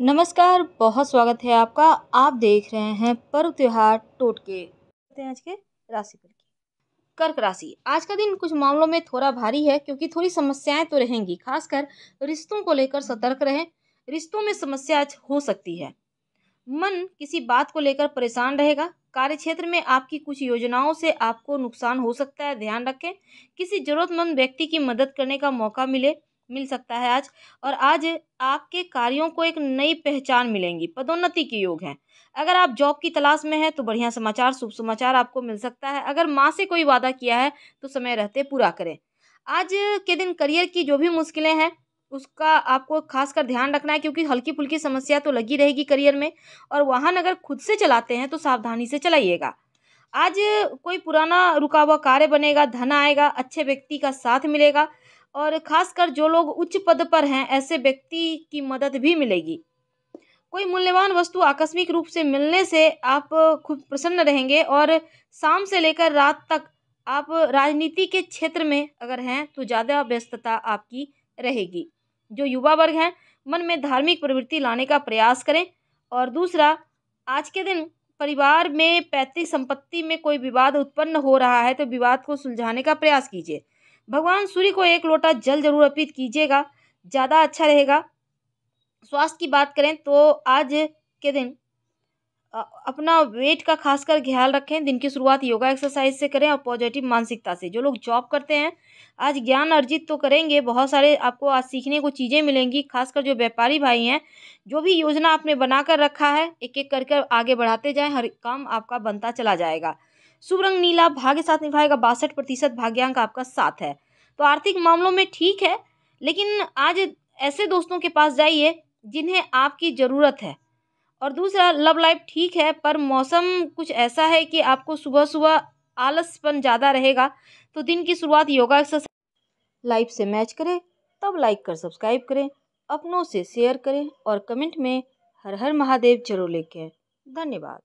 नमस्कार बहुत स्वागत है आपका आप देख रहे हैं पर्व त्योहार टोटके आज के राशि पर कर्क राशि आज का दिन कुछ मामलों में थोड़ा भारी है क्योंकि थोड़ी समस्याएं तो रहेंगी खासकर रिश्तों को लेकर सतर्क रहें रिश्तों में समस्या हो सकती है मन किसी बात को लेकर परेशान रहेगा कार्य क्षेत्र में आपकी कुछ योजनाओं से आपको नुकसान हो सकता है ध्यान रखें किसी जरूरतमंद व्यक्ति की मदद करने का मौका मिले मिल सकता है आज और आज आपके कार्यों को एक नई पहचान मिलेंगी पदोन्नति के योग हैं अगर आप जॉब की तलाश में हैं तो बढ़िया समाचार शुभ समाचार आपको मिल सकता है अगर माँ से कोई वादा किया है तो समय रहते पूरा करें आज के दिन करियर की जो भी मुश्किलें हैं उसका आपको खासकर ध्यान रखना है क्योंकि हल्की फुल्की समस्या तो लगी रहेगी करियर में और वाहन अगर खुद से चलाते हैं तो सावधानी से चलाइएगा आज कोई पुराना रुका हुआ कार्य बनेगा धन आएगा अच्छे व्यक्ति का साथ मिलेगा और खासकर जो लोग उच्च पद पर हैं ऐसे व्यक्ति की मदद भी मिलेगी कोई मूल्यवान वस्तु आकस्मिक रूप से मिलने से आप खुद प्रसन्न रहेंगे और शाम से लेकर रात तक आप राजनीति के क्षेत्र में अगर हैं तो ज़्यादा व्यस्तता आपकी रहेगी जो युवा वर्ग हैं मन में धार्मिक प्रवृत्ति लाने का प्रयास करें और दूसरा आज के दिन परिवार में पैतृक संपत्ति में कोई विवाद उत्पन्न हो रहा है तो विवाद को सुलझाने का प्रयास कीजिए भगवान सूर्य को एक लोटा जल जरूर अर्पित कीजिएगा ज़्यादा अच्छा रहेगा स्वास्थ्य की बात करें तो आज के दिन अपना वेट का खासकर ख्याल रखें दिन की शुरुआत योगा एक्सरसाइज से करें और पॉजिटिव मानसिकता से जो लोग जॉब करते हैं आज ज्ञान अर्जित तो करेंगे बहुत सारे आपको आज सीखने को चीज़ें मिलेंगी खासकर जो व्यापारी भाई हैं जो भी योजना आपने बना कर रखा है एक एक करके आगे बढ़ाते जाएं हर काम आपका बनता चला जाएगा शुभ रंग नीला भाग्य साथ निभाएगा बासठ प्रतिशत भाग्यांक आपका साथ है तो आर्थिक मामलों में ठीक है लेकिन आज ऐसे दोस्तों के पास जाइए जिन्हें आपकी ज़रूरत है और दूसरा लव लाइफ ठीक है पर मौसम कुछ ऐसा है कि आपको सुबह सुबह आलसपन ज़्यादा रहेगा तो दिन की शुरुआत योगा एक्सरसाइज लाइफ से मैच करें तब लाइक कर सब्सक्राइब करें अपनों से शेयर करें और कमेंट में हर हर महादेव जरूर लिखें धन्यवाद